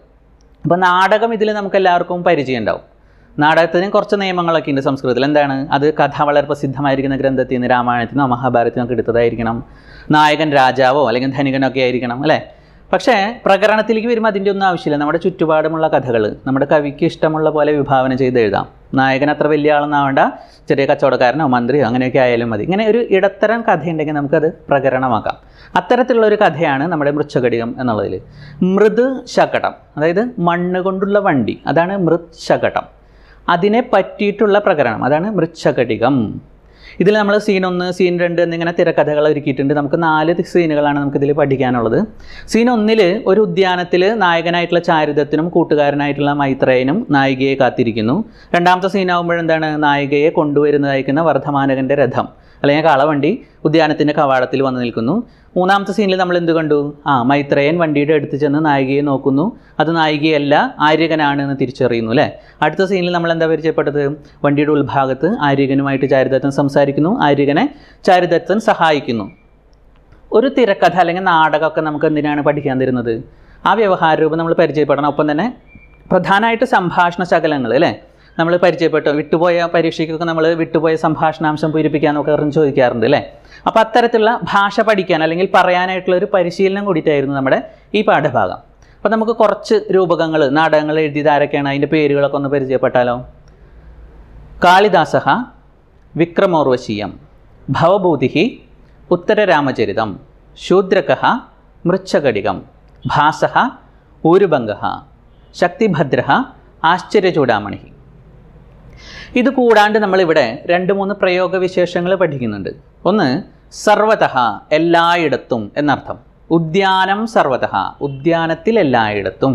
അപ്പോൾ നാടകം ഇതിൽ നമുക്ക് എല്ലാവർക്കും പരിചയം ഉണ്ടാവും നാടകത്തിന് കുറച്ച് നിയമങ്ങളൊക്കെ ഉണ്ട് സംസ്കൃതത്തിൽ എന്താണ് അത് കഥ വളരെ പ്രസിദ്ധമായിരിക്കുന്ന ഗ്രന്ഥത്തിൽ നിന്ന് രാമായണത്തിൽ നിന്നോ മഹാഭാരത്തിൽ നിന്നൊക്കെ എടുത്തതായിരിക്കണം നായകൻ രാജാവോ അല്ലെങ്കിൽ ധനികനൊക്കെ ആയിരിക്കണം അല്ലേ പക്ഷേ പ്രകരണത്തിലേക്ക് വരുമ്പോൾ അതിൻ്റെ ഒന്നും ആവശ്യമില്ല നമ്മുടെ ചുറ്റുപാടുമുള്ള കഥകൾ നമ്മുടെ കവിക്ക് ഇഷ്ടമുള്ള പോലെ വിഭാവന ചെയ്ത് എഴുതാം നായകൻ അത്ര വലിയ ആളെന്നാവേണ്ട ചെറിയ കച്ചവടക്കാരനോ മന്ത്രിയോ അങ്ങനെയൊക്കെ ആയാലും മതി ഇങ്ങനെ ഒരു ഇടത്തരം കഥയുണ്ടെങ്കിൽ നമുക്കത് പ്രകരണമാക്കാം അത്തരത്തിലുള്ള ഒരു കഥയാണ് നമ്മുടെ മൃച്ഛകടികം എന്നുള്ളതിൽ മൃദ് ശകടം അതായത് മണ്ണ് കൊണ്ടുള്ള വണ്ടി അതാണ് മൃത് ശകടം അതിനെ പറ്റിയിട്ടുള്ള പ്രകരണം അതാണ് മൃച്ഛകടികം ഇതിൽ നമ്മൾ സീൻ ഒന്ന് സീൻ രണ്ട് എന്നിങ്ങനെ തിരക്കഥകൾ ഒരുക്കിയിട്ടുണ്ട് നമുക്ക് നാല് സീനുകളാണ് നമുക്കിതിൽ പഠിക്കാനുള്ളത് സീൻ ഒന്നിൽ ഒരു ഉദ്യാനത്തിൽ നായകനായിട്ടുള്ള ചാരിതത്തിനും കൂട്ടുകാരനായിട്ടുള്ള മൈത്രേയനും നായികയെ കാത്തിരിക്കുന്നു രണ്ടാമത്തെ സീനാകുമ്പോഴെന്താണ് നായികയെ കൊണ്ടുവരുന്നതായിരിക്കുന്ന വർദ്ധമാനകൻ്റെ രഥം അല്ലെങ്കിൽ കളവണ്ടി ഉദ്യാനത്തിൻ്റെ കവാടത്തിൽ വന്നു നിൽക്കുന്നു മൂന്നാമത്തെ സീനിൽ നമ്മൾ എന്ത് കണ്ടു ആ മൈത്രയൻ വണ്ടിയുടെ അടുത്ത് ചെന്ന് നായികയെ നോക്കുന്നു അത് നായികയല്ല ആര്യകനാണ് എന്ന് തിരിച്ചറിയുന്നു അല്ലേ അടുത്ത സീനിൽ നമ്മൾ എന്താ പരിചയപ്പെട്ടത് വണ്ടിയുടെ ഉത്ഭാഗത്ത് ആര്യകനുമായിട്ട് ചാരിദത്തൻ സംസാരിക്കുന്നു ആര്യകനെ ചാരിദത്തൻ സഹായിക്കുന്നു ഒരു തിരക്കഥ അല്ലെങ്കിൽ നാടകമൊക്കെ നമുക്ക് എന്തിനാണ് പഠിക്കാൻ തരുന്നത് ആ വ്യവഹാര രൂപം നമ്മൾ പരിചയപ്പെടണം ഒപ്പം തന്നെ പ്രധാനമായിട്ട് സംഭാഷണ ശകലങ്ങൾ അല്ലേ നമ്മൾ പരിചയപ്പെട്ടു വിട്ടുപോയ പരീക്ഷയ്ക്കൊക്കെ നമ്മൾ വിട്ടുപോയ സംഭാഷണാംശം പൂരിപ്പിക്കാനൊക്കെ അറിഞ്ഞ് ചോദിക്കാറുണ്ട് അല്ലേ അപ്പോൾ അത്തരത്തിലുള്ള ഭാഷ പഠിക്കാൻ അല്ലെങ്കിൽ പറയാനായിട്ടുള്ള ഒരു പരിശീലനം കൂടിയിട്ടായിരുന്നു നമ്മുടെ ഈ പാഠഭാഗം അപ്പോൾ നമുക്ക് കുറച്ച് രൂപകങ്ങൾ നാടകങ്ങൾ എഴുതിയത് ആരൊക്കെയാണ് അതിൻ്റെ പേരുകളൊക്കെ ഒന്ന് പരിചയപ്പെട്ടാലോ കാളിദാസഹ വിക്രമോർവശീയം ഭവഭൂതിഹി ഉത്തരരാമചരിതം ശൂദ്രകഹ മൃച്ഛകടികം ഭാസഹ ഊരുഭംഗ ശക്തിഭദ്ര ആശ്ചര്യചൂടാമണി ഇത് കൂടാണ്ട് നമ്മളിവിടെ രണ്ട് മൂന്ന് പ്രയോഗ വിശേഷങ്ങൾ പഠിക്കുന്നുണ്ട് ഒന്ന് സർവതഹ എല്ലായിടത്തും എന്നർത്ഥം ഉദ്യാനം സർവതഹ ഉദ്യാനത്തിൽ എല്ലായിടത്തും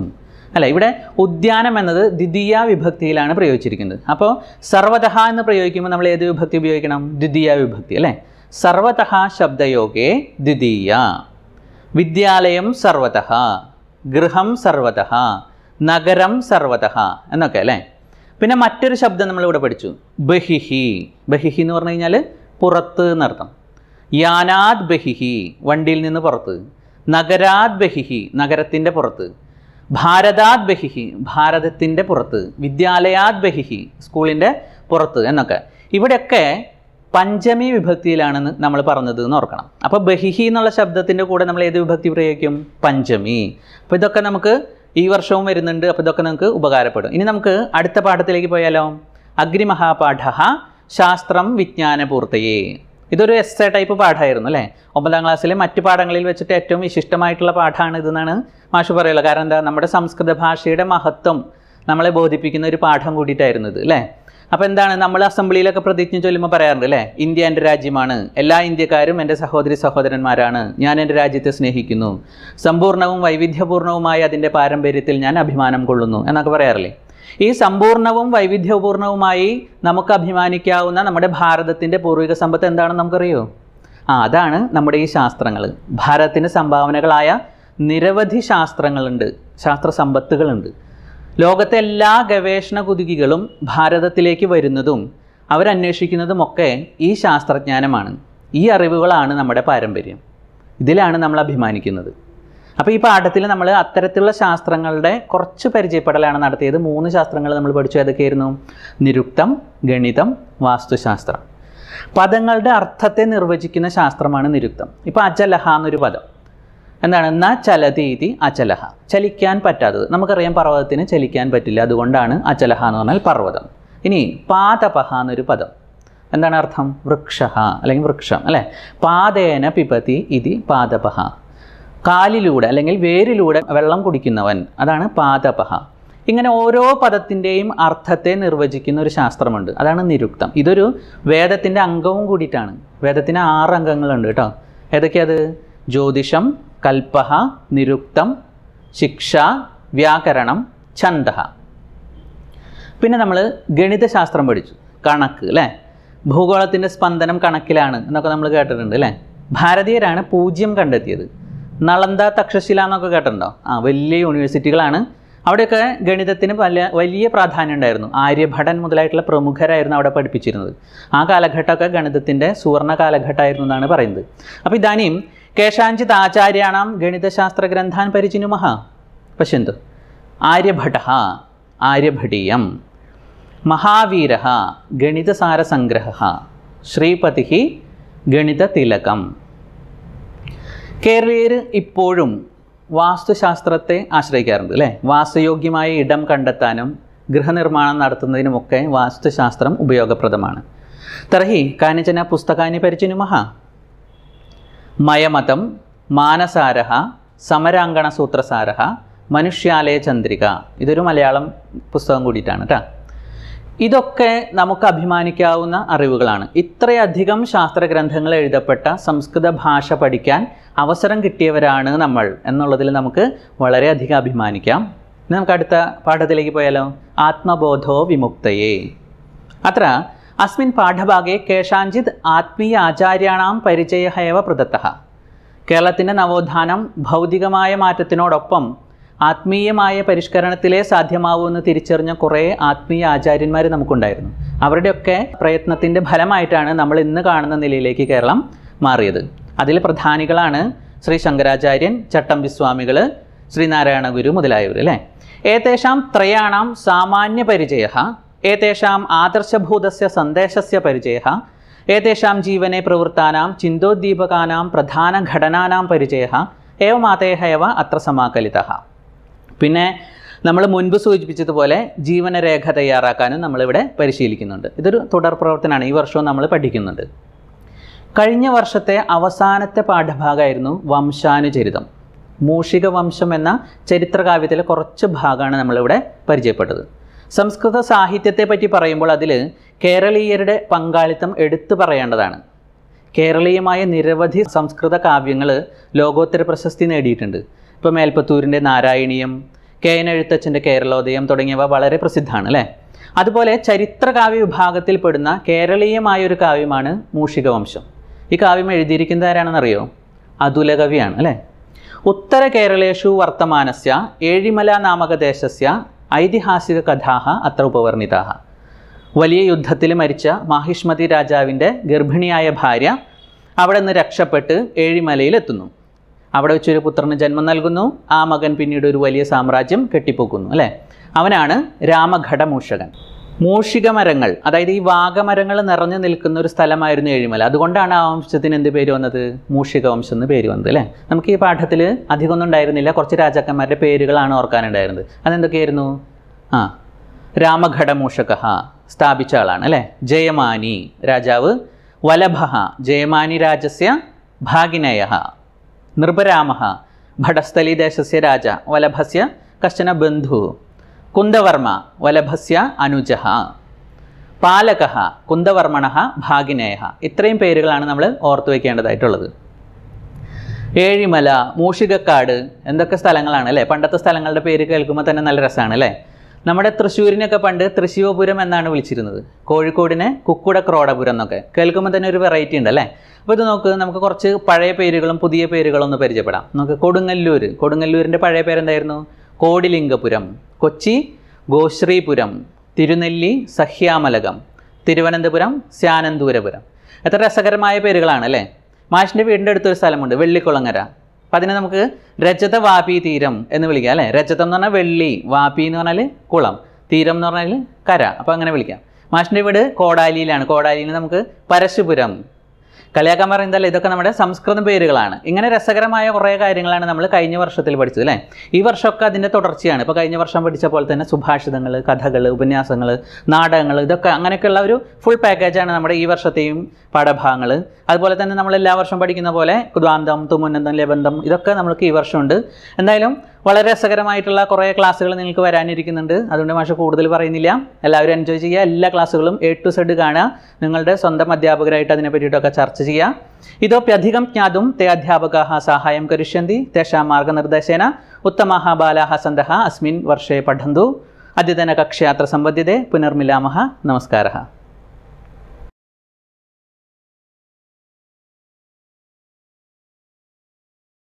അല്ല ഇവിടെ ഉദ്യാനം എന്നത് ദ്വിതീയ വിഭക്തിയിലാണ് പ്രയോഗിച്ചിരിക്കുന്നത് അപ്പോൾ സർവതഹ എന്ന് പ്രയോഗിക്കുമ്പോൾ നമ്മൾ ഏത് വിഭക്തി ഉപയോഗിക്കണം ദ്വിതീയ വിഭക്തി അല്ലേ സർവതഹ ശബ്ദയോഗേ ദ്വിതീയ വിദ്യാലയം സർവതഹ ഗൃഹം സർവതഹ നഗരം സർവതഹ എന്നൊക്കെ അല്ലേ പിന്നെ മറ്റൊരു ശബ്ദം നമ്മളിവിടെ പഠിച്ചു ബഹിഹി ബഹിഹി എന്ന് പറഞ്ഞു കഴിഞ്ഞാൽ പുറത്ത് എന്നർത്ഥം യാനാദ് ബഹിഹി വണ്ടിയിൽ നിന്ന് പുറത്ത് നഗരാത് ബഹിഹി നഗരത്തിൻ്റെ പുറത്ത് ഭാരതാത് ബഹിഹി ഭാരതത്തിൻ്റെ പുറത്ത് വിദ്യാലയാത് ബഹിഹി സ്കൂളിൻ്റെ പുറത്ത് എന്നൊക്കെ ഇവിടെയൊക്കെ പഞ്ചമി വിഭക്തിയിലാണെന്ന് നമ്മൾ പറഞ്ഞത് എന്ന് ഓർക്കണം അപ്പോൾ ബഹിഹി എന്നുള്ള ശബ്ദത്തിൻ്റെ കൂടെ നമ്മൾ ഏത് വിഭക്തി പ്രയോഗിക്കും പഞ്ചമി അപ്പോൾ ഇതൊക്കെ നമുക്ക് ഈ വർഷവും വരുന്നുണ്ട് അപ്പോൾ ഇതൊക്കെ നമുക്ക് ഉപകാരപ്പെടും ഇനി നമുക്ക് അടുത്ത പാഠത്തിലേക്ക് പോയാലോ അഗ്നിമഹാപാഠ ശാസ്ത്രം വിജ്ഞാനപൂർത്തയെ ഇതൊരു എസ് എ ടൈപ്പ് പാഠമായിരുന്നു അല്ലേ ഒമ്പതാം ക്ലാസ്സിലെ മറ്റു പാഠങ്ങളിൽ വെച്ചിട്ട് ഏറ്റവും വിശിഷ്ടമായിട്ടുള്ള പാഠമാണ് ഇതെന്നാണ് മാഷ് പറയുള്ളത് കാരണം എന്താ നമ്മുടെ സംസ്കൃത ഭാഷയുടെ മഹത്വം നമ്മളെ ബോധിപ്പിക്കുന്ന ഒരു പാഠം കൂടിയിട്ടായിരുന്നു ഇത് അല്ലേ അപ്പോൾ എന്താണ് നമ്മൾ അസംബ്ലിയിലൊക്കെ പ്രതിജ്ഞ ചൊല്ലുമ്പോൾ പറയാറുണ്ട് അല്ലേ ഇന്ത്യ എൻ്റെ രാജ്യമാണ് എല്ലാ ഇന്ത്യക്കാരും എൻ്റെ സഹോദരി സഹോദരന്മാരാണ് ഞാൻ എൻ്റെ രാജ്യത്തെ സ്നേഹിക്കുന്നു സമ്പൂർണ്ണവും വൈവിധ്യപൂർണ്ണവുമായ അതിൻ്റെ പാരമ്പര്യത്തിൽ ഞാൻ അഭിമാനം കൊള്ളുന്നു എന്നൊക്കെ പറയാറില്ലേ ഈ സമ്പൂർണ്ണവും വൈവിധ്യപൂർണ്ണവുമായി നമുക്ക് അഭിമാനിക്കാവുന്ന നമ്മുടെ ഭാരതത്തിൻ്റെ പൂർവിക സമ്പത്ത് എന്താണെന്ന് നമുക്കറിയോ ആ അതാണ് നമ്മുടെ ഈ ശാസ്ത്രങ്ങൾ ഭാരതത്തിൻ്റെ സംഭാവനകളായ നിരവധി ശാസ്ത്രങ്ങളുണ്ട് ശാസ്ത്ര സമ്പത്തുകളുണ്ട് ലോകത്തെ എല്ലാ ഗവേഷണ കുതുകികളും ഭാരതത്തിലേക്ക് വരുന്നതും അവരന്വേഷിക്കുന്നതുമൊക്കെ ഈ ശാസ്ത്രജ്ഞാനമാണ് ഈ അറിവുകളാണ് നമ്മുടെ പാരമ്പര്യം ഇതിലാണ് നമ്മൾ അഭിമാനിക്കുന്നത് അപ്പോൾ ഈ പാഠത്തിൽ നമ്മൾ അത്തരത്തിലുള്ള ശാസ്ത്രങ്ങളുടെ കുറച്ച് പരിചയപ്പെടലാണ് നടത്തിയത് മൂന്ന് ശാസ്ത്രങ്ങൾ നമ്മൾ പഠിച്ചു ഏതൊക്കെയായിരുന്നു നിരുക്തം ഗണിതം വാസ്തുശാസ്ത്രം പദങ്ങളുടെ അർത്ഥത്തെ നിർവചിക്കുന്ന ശാസ്ത്രമാണ് നിരുക്തം ഇപ്പോൾ അജലഹ എന്നൊരു പദം എന്താണ് ന ചലതീതി അചലഹ ചലിക്കാൻ പറ്റാത്തത് നമുക്കറിയാം പർവ്വതത്തിന് ചലിക്കാൻ പറ്റില്ല അതുകൊണ്ടാണ് അചലഹ എന്ന് പറഞ്ഞാൽ പർവ്വതം ഇനി പാതപഹ എന്നൊരു പദം എന്താണ് അർത്ഥം വൃക്ഷ അല്ലെങ്കിൽ വൃക്ഷം അല്ലേ പാതേന പിപതി ഇതി പാതപഹ കാലിലൂടെ അല്ലെങ്കിൽ വേരിലൂടെ വെള്ളം കുടിക്കുന്നവൻ അതാണ് പാതപഹ ഇങ്ങനെ ഓരോ പദത്തിൻ്റെയും അർത്ഥത്തെ നിർവചിക്കുന്ന ഒരു ശാസ്ത്രമുണ്ട് അതാണ് നിരുക്തം ഇതൊരു വേദത്തിൻ്റെ അംഗവും കൂടിയിട്ടാണ് വേദത്തിന് ആറ് അംഗങ്ങളുണ്ട് കേട്ടോ ഏതൊക്കെയത് ജ്യോതിഷം കൽപ്പ നിരുക്തം ശിക്ഷ വ്യാകരണം ഛന്ദ പിന്നെ നമ്മൾ ഗണിതശാസ്ത്രം പഠിച്ചു കണക്ക് അല്ലേ ഭൂഗോളത്തിൻ്റെ സ്പന്ദനം കണക്കിലാണ് എന്നൊക്കെ നമ്മൾ കേട്ടിട്ടുണ്ട് അല്ലേ ഭാരതീയരാണ് പൂജ്യം കണ്ടെത്തിയത് നളന്ദ തക്ഷശില എന്നൊക്കെ കേട്ടിട്ടുണ്ടോ ആ വലിയ യൂണിവേഴ്സിറ്റികളാണ് അവിടെയൊക്കെ ഗണിതത്തിന് വലിയ വലിയ പ്രാധാന്യം ഉണ്ടായിരുന്നു ആര്യഭടൻ മുതലായിട്ടുള്ള പ്രമുഖരായിരുന്നു അവിടെ പഠിപ്പിച്ചിരുന്നത് ആ കാലഘട്ടമൊക്കെ ഗണിതത്തിൻ്റെ സുവർണ കാലഘട്ടമായിരുന്നു എന്നാണ് പറയുന്നത് അപ്പോൾ ഇതാനും കേശാഞ്ചിത് ആചാര്യാണാം ഗണിതശാസ്ത്ര ഗ്രന്ഥാൻ പരിചിനുമ പശ്യന്തു ആര്യഭട്ട ആര്യഭടീയം മഹാവീര ഗണിതസാരസംഗ്രഹ ശ്രീപതി ഗണിതതിലകം കേരളീയർ ഇപ്പോഴും വാസ്തുശാസ്ത്രത്തെ ആശ്രയിക്കാറുണ്ട് അല്ലേ വാസയോഗ്യമായ ഇടം കണ്ടെത്താനും ഗൃഹനിർമ്മാണം നടത്തുന്നതിനുമൊക്കെ വാസ്തുശാസ്ത്രം ഉപയോഗപ്രദമാണ് തർഹി കാനിചന പുസ്തകാനി പരിചിനുമഹ മയമതം മാനസാരഹ സമരാങ്കണ സൂത്രസാരഹ മനുഷ്യാലയ ചന്ദ്രിക ഇതൊരു മലയാളം പുസ്തകം കൂടിയിട്ടാണ് കേട്ടോ ഇതൊക്കെ നമുക്ക് അഭിമാനിക്കാവുന്ന അറിവുകളാണ് ഇത്രയധികം ശാസ്ത്ര ഗ്രന്ഥങ്ങൾ എഴുതപ്പെട്ട സംസ്കൃത ഭാഷ പഠിക്കാൻ അവസരം കിട്ടിയവരാണ് നമ്മൾ എന്നുള്ളതിൽ നമുക്ക് വളരെയധികം അഭിമാനിക്കാം നമുക്ക് അടുത്ത പാഠത്തിലേക്ക് പോയാലോ ആത്മബോധോ വിമുക്തയെ അത്ര അസ്മിൻ പാഠഭാഗേ കേശാഞ്ചിത് ആത്മീയ ആചാര്യാണാം പരിചയ ഹേവ പ്രദത്ത കേരളത്തിൻ്റെ നവോത്ഥാനം ഭൗതികമായ മാറ്റത്തിനോടൊപ്പം ആത്മീയമായ പരിഷ്കരണത്തിലേ സാധ്യമാവുമെന്ന് തിരിച്ചറിഞ്ഞ കുറേ ആത്മീയ ആചാര്യന്മാർ നമുക്കുണ്ടായിരുന്നു അവരുടെയൊക്കെ പ്രയത്നത്തിൻ്റെ ഫലമായിട്ടാണ് നമ്മൾ ഇന്ന് കാണുന്ന നിലയിലേക്ക് കേരളം മാറിയത് അതിൽ പ്രധാനികളാണ് ശ്രീ ശങ്കരാചാര്യൻ ചട്ടമ്പിസ്വാമികൾ ശ്രീനാരായണ ഗുരു മുതലായവർ അല്ലേ ഏകദേശം ത്രയാണാം സാമാന്യ പരിചയ एतेषाम् ആദർശഭൂതസ്യ സന്ദേശസ്യ പരിചയ एतेषां जीवने प्रवृत्तानां चिन्तोद्दीपकानां പ്രധാന ഘടനാനാം പരിചയ आतयः एव अत्र പിന്നെ നമ്മൾ മുൻപ് സൂചിപ്പിച്ചതുപോലെ ജീവനരേഖ തയ്യാറാക്കാനും നമ്മളിവിടെ പരിശീലിക്കുന്നുണ്ട് ഇതൊരു തുടർ പ്രവർത്തനമാണ് ഈ വർഷവും നമ്മൾ പഠിക്കുന്നുണ്ട് കഴിഞ്ഞ വർഷത്തെ അവസാനത്തെ പാഠഭാഗമായിരുന്നു വംശാനുചരിതം മൂഷിക വംശം എന്ന ചരിത്രകാവ്യത്തിലെ കുറച്ച് ഭാഗമാണ് നമ്മളിവിടെ പരിചയപ്പെട്ടത് സംസ്കൃത സാഹിത്യത്തെ പറ്റി പറയുമ്പോൾ അതിൽ കേരളീയരുടെ പങ്കാളിത്തം എടുത്തു പറയേണ്ടതാണ് കേരളീയമായ നിരവധി സംസ്കൃത കാവ്യങ്ങൾ ലോകോത്തര പ്രശസ്തി നേടിയിട്ടുണ്ട് ഇപ്പോൾ മേൽപ്പത്തൂരിൻ്റെ നാരായണീയം കെ എൻ എഴുത്തച്ഛൻ്റെ കേരളോദയം തുടങ്ങിയവ വളരെ പ്രസിദ്ധമാണ് അല്ലേ അതുപോലെ ചരിത്രകാവ്യ വിഭാഗത്തിൽ പെടുന്ന കേരളീയമായ ഒരു കാവ്യമാണ് മൂഷികവംശം ഈ കാവ്യം എഴുതിയിരിക്കുന്നത് ആരാണെന്നറിയോ അതുലകവിയാണ് അല്ലേ ഉത്തര കേരളേഷു വർത്തമാനസ്യ ഏഴിമല നാമക ദേശസ്യ കഥാഹ അത്ര ഉപവർണിതാഹ വലിയ യുദ്ധത്തിൽ മരിച്ച മാഹിഷ്മതി രാജാവിൻ്റെ ഗർഭിണിയായ ഭാര്യ അവിടെ നിന്ന് രക്ഷപ്പെട്ട് ഏഴിമലയിലെത്തുന്നു അവിടെ വെച്ചൊരു പുത്രന് ജന്മം നൽകുന്നു ആ മകൻ പിന്നീട് ഒരു വലിയ സാമ്രാജ്യം കെട്ടിപ്പോക്കുന്നു അല്ലേ അവനാണ് രാമഘടമൂഷകൻ മൂഷിക മരങ്ങൾ അതായത് ഈ വാഗമരങ്ങൾ നിറഞ്ഞു നിൽക്കുന്ന ഒരു സ്ഥലമായിരുന്നു ഏഴിമല അതുകൊണ്ടാണ് ആ വംശത്തിന് എന്ത് പേര് വന്നത് മൂഷിക വംശം എന്ന് പേര് വന്നത് അല്ലേ നമുക്ക് ഈ പാഠത്തിൽ ഒന്നും ഉണ്ടായിരുന്നില്ല കുറച്ച് രാജാക്കന്മാരുടെ പേരുകളാണ് ഓർക്കാനുണ്ടായിരുന്നത് അതെന്തൊക്കെയായിരുന്നു ആ രാമഘടമൂഷക സ്ഥാപിച്ച ആളാണ് അല്ലേ ജയമാനി രാജാവ് വലഭ ജയമാനി രാജസ്യ ഭാഗിനയ നൃപരാമ ഭടസ്ഥലി ദേശസ്യ രാജ വലഭസ്യ കശ്ചന ബന്ധു കുന്ദവർമ്മ വലഭസ്യ അനുജ പാലക കുന്ദവർമ്മണ ഭാഗിനേയ ഇത്രയും പേരുകളാണ് നമ്മൾ ഓർത്തു വയ്ക്കേണ്ടതായിട്ടുള്ളത് ഏഴിമല മൂഷികക്കാട് എന്തൊക്കെ സ്ഥലങ്ങളാണ് അല്ലേ പണ്ടത്തെ സ്ഥലങ്ങളുടെ പേര് കേൾക്കുമ്പോൾ തന്നെ നല്ല രസമാണ് അല്ലേ നമ്മുടെ തൃശ്ശൂരിനൊക്കെ പണ്ട് തൃശ്ശിവപുരം എന്നാണ് വിളിച്ചിരുന്നത് കോഴിക്കോടിനെ കുക്കുട ക്രോഡപുരം എന്നൊക്കെ കേൾക്കുമ്പോൾ തന്നെ ഒരു വെറൈറ്റി ഉണ്ട് അല്ലേ അപ്പോൾ ഇത് നോക്ക് നമുക്ക് കുറച്ച് പഴയ പേരുകളും പുതിയ പേരുകളും ഒന്ന് പരിചയപ്പെടാം നമുക്ക് കൊടുങ്ങല്ലൂർ കൊടുങ്ങല്ലൂരിൻ്റെ പഴയ പേരെന്തായിരുന്നു കോടിലിംഗപുരം കൊച്ചി ഗോശ്രീപുരം തിരുനെല്ലി സഹ്യാമലകം തിരുവനന്തപുരം സ്യാനന്തൂരപുരം എത്ര രസകരമായ പേരുകളാണ് അല്ലേ മാഷിൻ്റെ വീടിൻ്റെ അടുത്തൊരു സ്ഥലമുണ്ട് വെള്ളിക്കുളങ്ങര അപ്പം അതിനെ നമുക്ക് രജത വാപി തീരം എന്ന് വിളിക്കാം അല്ലേ രജതം എന്ന് പറഞ്ഞാൽ വെള്ളി വാപി എന്ന് പറഞ്ഞാൽ കുളം തീരം എന്ന് പറഞ്ഞാൽ കര അപ്പോൾ അങ്ങനെ വിളിക്കാം മാഷിൻ്റെ വീട് കോടാലിയിലാണ് കോടാലിയിൽ നമുക്ക് പരശുപുരം കളിയാക്കാൻ പറയുന്നതല്ല ഇതൊക്കെ നമ്മുടെ സംസ്കൃതം പേരുകളാണ് ഇങ്ങനെ രസകരമായ കുറേ കാര്യങ്ങളാണ് നമ്മൾ കഴിഞ്ഞ വർഷത്തിൽ പഠിച്ചത് അല്ലേ ഈ വർഷമൊക്കെ അതിൻ്റെ തുടർച്ചയാണ് ഇപ്പോൾ കഴിഞ്ഞ വർഷം പഠിച്ച പോലെ തന്നെ സുഭാഷിതങ്ങൾ കഥകൾ ഉപന്യാസങ്ങൾ നാടകങ്ങൾ ഇതൊക്കെ അങ്ങനെയൊക്കെയുള്ള ഒരു ഫുൾ പാക്കേജാണ് നമ്മുടെ ഈ വർഷത്തെയും പാഠഭാഗങ്ങൾ അതുപോലെ തന്നെ നമ്മൾ എല്ലാ വർഷവും പഠിക്കുന്ന പോലെ ദ്വാന്തം തുമുന്നന്തം ലബന്ധം ഇതൊക്കെ നമ്മൾക്ക് ഈ വർഷമുണ്ട് എന്തായാലും വളരെ രസകരമായിട്ടുള്ള കുറേ ക്ലാസ്സുകൾ നിങ്ങൾക്ക് വരാനിരിക്കുന്നുണ്ട് അതുകൊണ്ട് മാഷ് കൂടുതൽ പറയുന്നില്ല എല്ലാവരും എൻജോയ് ചെയ്യുക എല്ലാ ക്ലാസ്സുകളും എ ടു സെഡ് കാണുക നിങ്ങളുടെ സ്വന്തം അധ്യാപകരായിട്ട് അതിനെ പറ്റിയിട്ടൊക്കെ ചർച്ച ചെയ്യുക ഇതോപ്യധികം ജ്ഞാതും തേ അധ്യാപക സഹായം കരിഷ്യന്തി തേഷാ മാർഗനിർദ്ദേശേന ഉത്തമാഹ ബാലാഹ സന്തഹ അസ്മിൻ വർഷേ പഠന്തു അദ്യതന കക്ഷയാത്ര സംബന്ധിതേ പുനർമിലാമ നമസ്കാരം